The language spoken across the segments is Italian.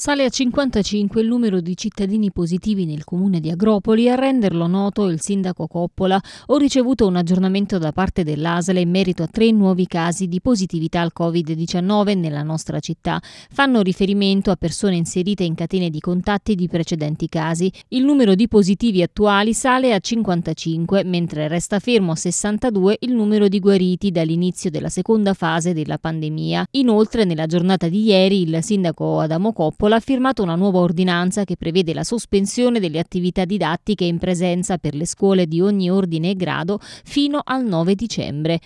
Sale a 55 il numero di cittadini positivi nel comune di Agropoli a renderlo noto il sindaco Coppola. Ho ricevuto un aggiornamento da parte dell'Asle in merito a tre nuovi casi di positività al Covid-19 nella nostra città. Fanno riferimento a persone inserite in catene di contatti di precedenti casi. Il numero di positivi attuali sale a 55, mentre resta fermo a 62 il numero di guariti dall'inizio della seconda fase della pandemia. Inoltre, nella giornata di ieri, il sindaco Adamo Coppola Scuola ha firmato una nuova ordinanza che prevede la sospensione delle attività didattiche in presenza per le scuole di ogni ordine e grado fino al 9 dicembre.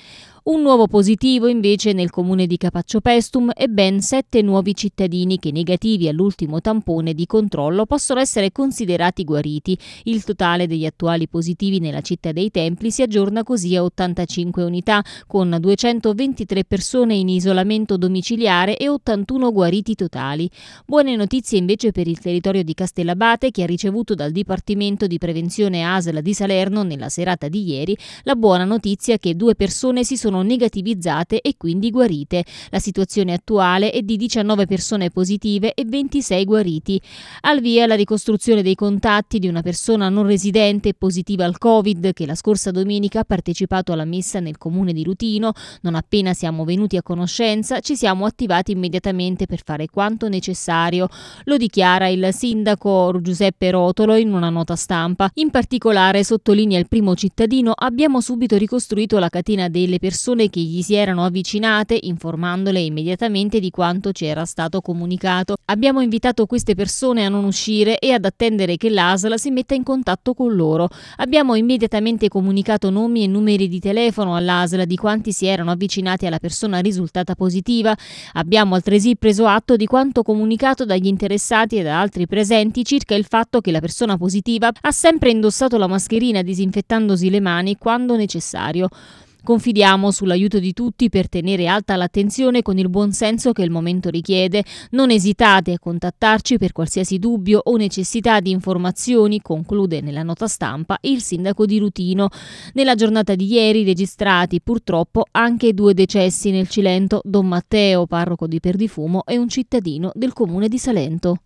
Un nuovo positivo invece nel comune di Capaccio Pestum e ben sette nuovi cittadini che negativi all'ultimo tampone di controllo possono essere considerati guariti. Il totale degli attuali positivi nella città dei Templi si aggiorna così a 85 unità, con 223 persone in isolamento domiciliare e 81 guariti totali. Buone notizie invece per il territorio di Castellabate che ha ricevuto dal Dipartimento di Prevenzione ASL di Salerno nella serata di ieri la buona notizia che due persone si sono sono negativizzate e quindi guarite. La situazione attuale è di 19 persone positive e 26 guariti. Al via la ricostruzione dei contatti di una persona non residente positiva al Covid che la scorsa domenica ha partecipato alla messa nel comune di Rutino. Non appena siamo venuti a conoscenza ci siamo attivati immediatamente per fare quanto necessario. Lo dichiara il sindaco Giuseppe Rotolo in una nota stampa. In particolare sottolinea il primo cittadino abbiamo subito ricostruito la catena delle persone persone che gli si erano avvicinate informandole immediatamente di quanto ci era stato comunicato. Abbiamo invitato queste persone a non uscire e ad attendere che l'ASL si metta in contatto con loro. Abbiamo immediatamente comunicato nomi e numeri di telefono all'ASL di quanti si erano avvicinati alla persona risultata positiva. Abbiamo altresì preso atto di quanto comunicato dagli interessati e da altri presenti circa il fatto che la persona positiva ha sempre indossato la mascherina disinfettandosi le mani quando necessario. Confidiamo sull'aiuto di tutti per tenere alta l'attenzione con il buon senso che il momento richiede. Non esitate a contattarci per qualsiasi dubbio o necessità di informazioni, conclude nella nota stampa il sindaco di Rutino. Nella giornata di ieri registrati purtroppo anche due decessi nel Cilento, Don Matteo, parroco di Perdifumo, e un cittadino del comune di Salento.